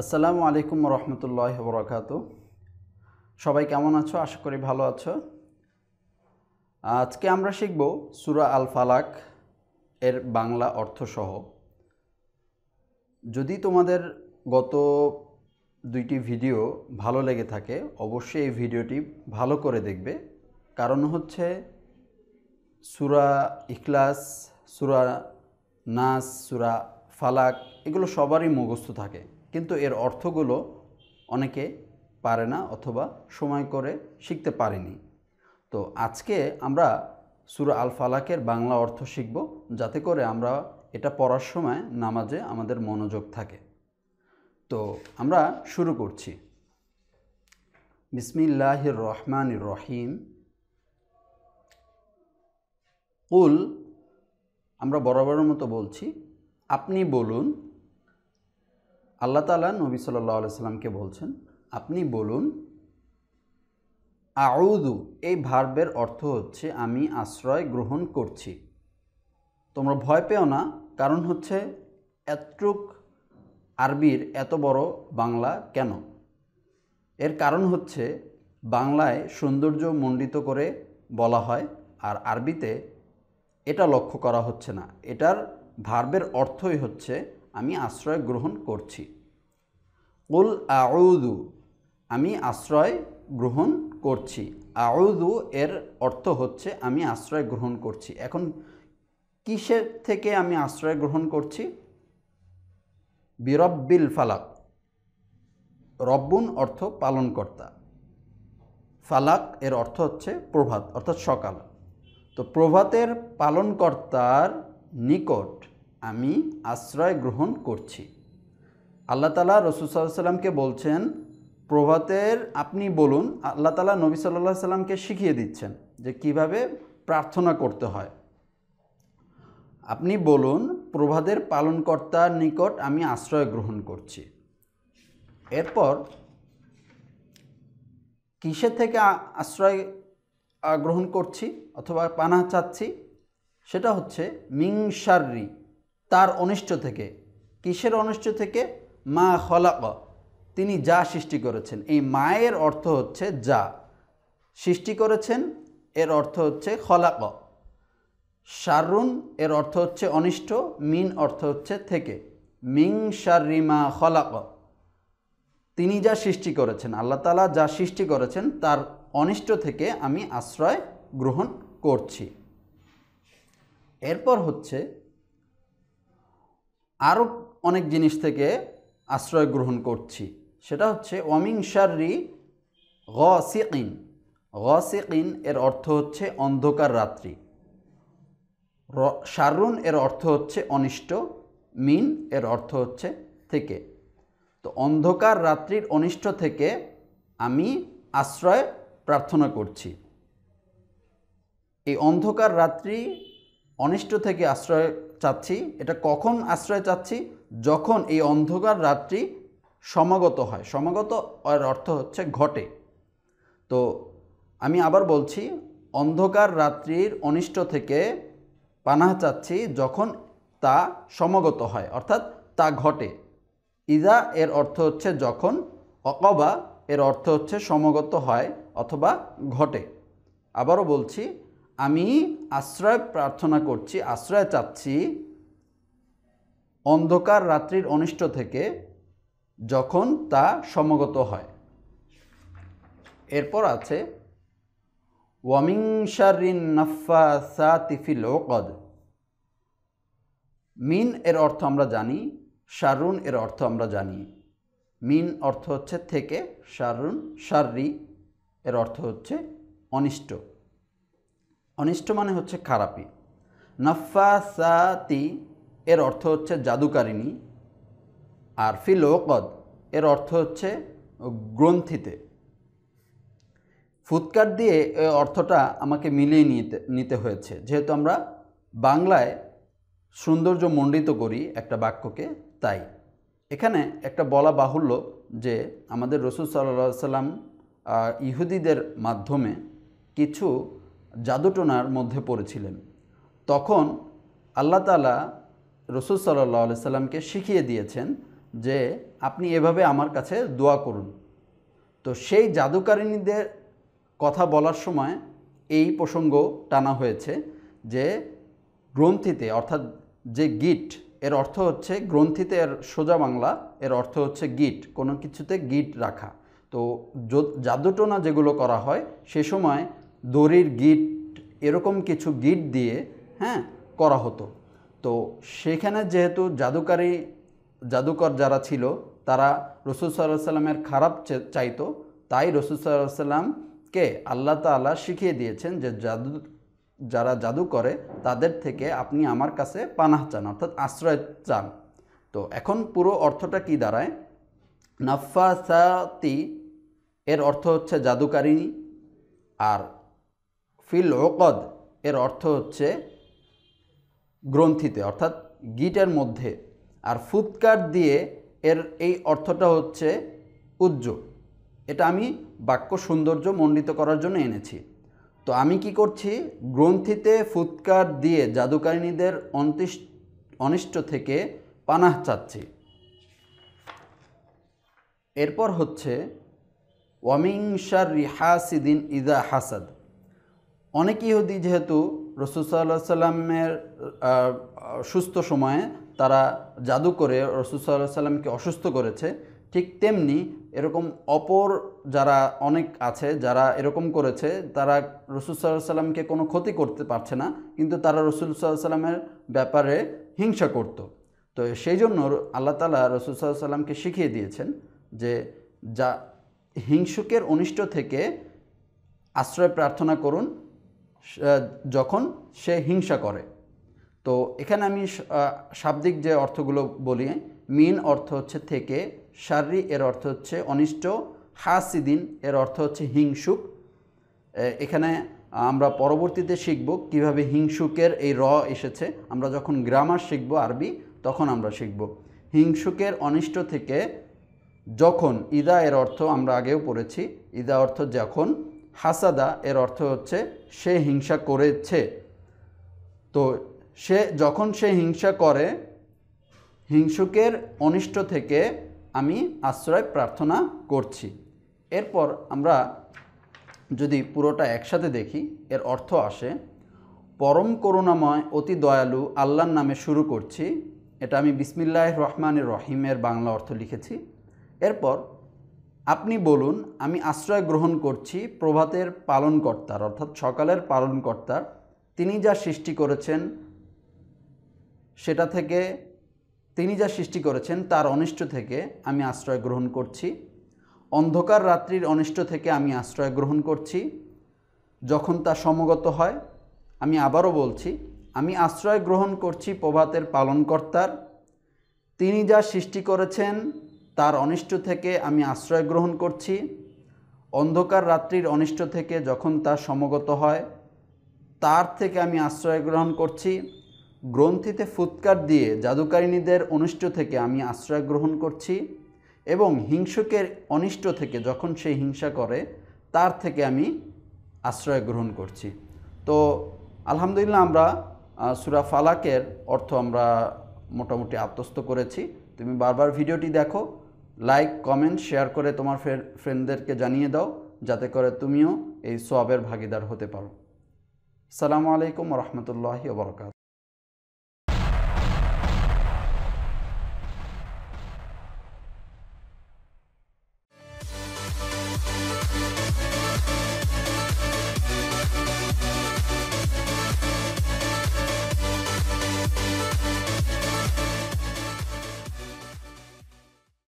আসসালামু আলাইকুম রহমতুল্লাহ বরাকাত সবাই কেমন আছো আশা করি ভালো আছো আজকে আমরা শিখব সুরা আল ফালাক এর বাংলা অর্থসহ যদি তোমাদের গত দুইটি ভিডিও ভালো লেগে থাকে অবশ্যই এই ভিডিওটি ভালো করে দেখবে কারণ হচ্ছে সুরা ইখলাস সুরা নাস সুরা ফালাক এগুলো সবারই মুখস্থ থাকে কিন্তু এর অর্থগুলো অনেকে পারে না অথবা সময় করে শিখতে পারেনি তো আজকে আমরা সুরা আল ফালাকের বাংলা অর্থ শিখব যাতে করে আমরা এটা পড়ার সময় নামাজে আমাদের মনোযোগ থাকে তো আমরা শুরু করছি বিসমিল্লাহ রহমান রহিম কুল আমরা বরাবরের মতো বলছি আপনি বলুন আল্লাহ তালা নবী সাল্লাহ সাল্লামকে বলছেন আপনি বলুন আউদু এই ভার্বের অর্থ হচ্ছে আমি আশ্রয় গ্রহণ করছি তোমরা ভয় পেও না কারণ হচ্ছে এতটুক আরবির এত বড় বাংলা কেন এর কারণ হচ্ছে বাংলায় সৌন্দর্য মণ্ডিত করে বলা হয় আর আরবিতে এটা লক্ষ্য করা হচ্ছে না এটার ভার্বের অর্থই হচ্ছে আমি আশ্রয় গ্রহণ করছি উল আউদু আমি আশ্রয় গ্রহণ করছি আউদু এর অর্থ হচ্ছে আমি আশ্রয় গ্রহণ করছি এখন কিসের থেকে আমি আশ্রয় গ্রহণ করছি বিরব্বিল ফালাক রব্বুন অর্থ পালনকর্তা ফালাক এর অর্থ হচ্ছে প্রভাত অর্থাৎ সকাল তো প্রভাতের পালনকর্তার নিকট আমি আশ্রয় গ্রহণ করছি আল্লাহ তালা রসুসাল্লামকে বলছেন প্রভাতের আপনি বলুন আল্লাহ তালা নবী সাল্লাহ সাল্লামকে শিখিয়ে দিচ্ছেন যে কিভাবে প্রার্থনা করতে হয় আপনি বলুন প্রভাদের পালনকর্তার নিকট আমি আশ্রয় গ্রহণ করছি এরপর কিসের থেকে আশ্রয় গ্রহণ করছি অথবা পানা চাচ্ছি সেটা হচ্ছে মিংসারি তার অনিষ্ট থেকে কিসের অনিষ্ট থেকে মা হলাক তিনি যা সৃষ্টি করেছেন এই মায়ের অর্থ হচ্ছে যা সৃষ্টি করেছেন এর অর্থ হচ্ছে হলাক শারুন এর অর্থ হচ্ছে অনিষ্ট মিন অর্থ হচ্ছে থেকে মিং শারিমা হলাক তিনি যা সৃষ্টি করেছেন আল্লাহ তালা যা সৃষ্টি করেছেন তার অনিষ্ট থেকে আমি আশ্রয় গ্রহণ করছি এরপর হচ্ছে আরও অনেক জিনিস থেকে আশ্রয় গ্রহণ করছি সেটা হচ্ছে অমিং শারি গসিকিন গসিকিন এর অর্থ হচ্ছে অন্ধকার রাত্রি শারুন এর অর্থ হচ্ছে অনিষ্ট মিন এর অর্থ হচ্ছে থেকে তো অন্ধকার রাত্রির অনিষ্ট থেকে আমি আশ্রয় প্রার্থনা করছি এই অন্ধকার রাত্রি অনিষ্ট থেকে আশ্রয় চাচ্ছি এটা কখন আশ্রয় চাচ্ছি যখন এই অন্ধকার রাত্রি সমাগত হয় সমাগত এর অর্থ হচ্ছে ঘটে তো আমি আবার বলছি অন্ধকার রাত্রির অনিষ্ট থেকে পানাহ চাচ্ছি যখন তা সমাগত হয় অর্থাৎ তা ঘটে ইদা এর অর্থ হচ্ছে যখন অকবা এর অর্থ হচ্ছে সমগত হয় অথবা ঘটে আবারও বলছি আমি আশ্রয় প্রার্থনা করছি আশ্রয় চাচ্ছি অন্ধকার রাত্রির অনিষ্ট থেকে যখন তা সমগত হয় এরপর আছে ওয়ামিং সা তিফিল ওকদ মিন এর অর্থ আমরা জানি শারুন এর অর্থ আমরা জানি মিন অর্থ হচ্ছে থেকে শারুন শাররি এর অর্থ হচ্ছে অনিষ্ট অনিষ্ট মানে হচ্ছে খারাপি নফাসাতি এর অর্থ হচ্ছে জাদুকারিণী আর ফিল ওকদ এর অর্থ হচ্ছে গ্রন্থিতে ফুৎকার দিয়ে এ অর্থটা আমাকে মিলিয়ে নিতে নিতে হয়েছে যেহেতু আমরা বাংলায় সৌন্দর্য মণ্ডিত করি একটা বাক্যকে তাই এখানে একটা বলা বাহুল্য যে আমাদের রসুল সাল্লা সাল্লাম ইহুদিদের মাধ্যমে কিছু জাদুটোনার মধ্যে পড়েছিলেন তখন আল্লাহ তালা রসুল সাল্লা সাল্লামকে শিখিয়ে দিয়েছেন যে আপনি এভাবে আমার কাছে দোয়া করুন তো সেই জাদুকারিণীদের কথা বলার সময় এই প্রসঙ্গ টানা হয়েছে যে গ্রন্থিতে অর্থাৎ যে গিট এর অর্থ হচ্ছে গ্রন্থিতে এর সোজা বাংলা এর অর্থ হচ্ছে গিট কোনো কিছুতে গিট রাখা তো জাদুটোনা যেগুলো করা হয় সে সময় দড়ির গিট এরকম কিছু গিট দিয়ে হ্যাঁ করা হতো তো সেখানে যেহেতু জাদুকারী জাদুকর যারা ছিল তারা রসুল সাল্লাহ সাল্লামের খারাপ চাইতো তাই রসুল সাল্লাহ সাল্লামকে আল্লাহ তাল্লাহ শিখিয়ে দিয়েছেন যে জাদু যারা জাদু করে তাদের থেকে আপনি আমার কাছে পানাহ চান অর্থাৎ আশ্রয় চান তো এখন পুরো অর্থটা কি দাঁড়ায় নাফাসাতি এর অর্থ হচ্ছে জাদুকারিণী আর ফিল ওকদ এর অর্থ হচ্ছে গ্রন্থিতে অর্থাৎ গিটের মধ্যে আর ফুৎকার দিয়ে এর এই অর্থটা হচ্ছে উজ্জ্বল এটা আমি বাক্য সৌন্দর্য মণ্ডিত করার জন্য এনেছি তো আমি কি করছি গ্রন্থিতে ফুৎকার দিয়ে জাদুকারিনীদের অন্তিষ্ট অনিষ্ট থেকে পানাহ চাচ্ছি এরপর হচ্ছে ওয়ামিংশার রিহাসিদিন ইদা হাসাদ অনেক ইহুদি যেহেতু রসুসাল্লাহ সাল্লামের সুস্থ সময়ে তারা জাদু করে রসুসাল্লাহ সাল্লামকে অসুস্থ করেছে ঠিক তেমনি এরকম অপর যারা অনেক আছে যারা এরকম করেছে তারা রসুল সাল্লাহ সাল্লামকে কোনো ক্ষতি করতে পারছে না কিন্তু তারা রসুল সাল্লাহ সাল্লামের ব্যাপারে হিংসা করত তো সেই জন্য আল্লাহ তালা রসুল সাল্লাহ সাল্লামকে শিখিয়ে দিয়েছেন যে যা হিংসুকের অনিষ্ট থেকে আশ্রয় প্রার্থনা করুন যখন সে হিংসা করে তো এখানে আমি শাব্দিক যে অর্থগুলো বলি মিন অর্থ হচ্ছে থেকে শার্রি এর অর্থ হচ্ছে অনিষ্ট হাসিদিন এর অর্থ হচ্ছে হিংসুক এখানে আমরা পরবর্তীতে শিখব কিভাবে হিংসুকের এই র এসেছে আমরা যখন গ্রামার শিখব আরবি তখন আমরা শিখব হিংসুকের অনিষ্ট থেকে যখন ইদা এর অর্থ আমরা আগেও পড়েছি ইদা অর্থ যখন হাসাদা এর অর্থ হচ্ছে সে হিংসা করেছে তো সে যখন সে হিংসা করে হিংসুকের অনিষ্ট থেকে আমি আশ্রয় প্রার্থনা করছি এরপর আমরা যদি পুরোটা একসাথে দেখি এর অর্থ আসে পরম করুণাময় অতি দয়ালু আল্লাহর নামে শুরু করছি এটা আমি বিসমিল্লাহ রহমানের রহিমের বাংলা অর্থ লিখেছি এরপর আপনি বলুন আমি আশ্রয় গ্রহণ করছি প্রভাতের পালনকর্তার অর্থাৎ সকালের পালনকর্তার তিনি যা সৃষ্টি করেছেন সেটা থেকে তিনি যা সৃষ্টি করেছেন তার অনিষ্ট থেকে আমি আশ্রয় গ্রহণ করছি অন্ধকার রাত্রির অনিষ্ট থেকে আমি আশ্রয় গ্রহণ করছি যখন তা সমগত হয় আমি আবারও বলছি আমি আশ্রয় গ্রহণ করছি প্রভাতের পালনকর্তার তিনি যা সৃষ্টি করেছেন তার অনিষ্ট থেকে আমি আশ্রয় গ্রহণ করছি অন্ধকার রাত্রির অনিষ্ট থেকে যখন তা সমগত হয় তার থেকে আমি আশ্রয় গ্রহণ করছি গ্রন্থিতে ফুৎকার দিয়ে জাদুকারিণীদের অনিষ্ট থেকে আমি আশ্রয় গ্রহণ করছি এবং হিংসকের অনিষ্ট থেকে যখন সে হিংসা করে তার থেকে আমি আশ্রয় গ্রহণ করছি তো আলহামদুলিল্লাহ আমরা সুরা ফালাকের অর্থ আমরা মোটামুটি আত্মস্থ করেছি তুমি বারবার ভিডিওটি দেখো লাইক কমেন্ট শেয়ার করে তোমার ফ্রেন্ডদেরকে জানিয়ে দাও যাতে করে তুমিও এই সবের ভাগিদার হতে পারো সালামু আলাইকুম রহমতুল্লাহি ওবরকাত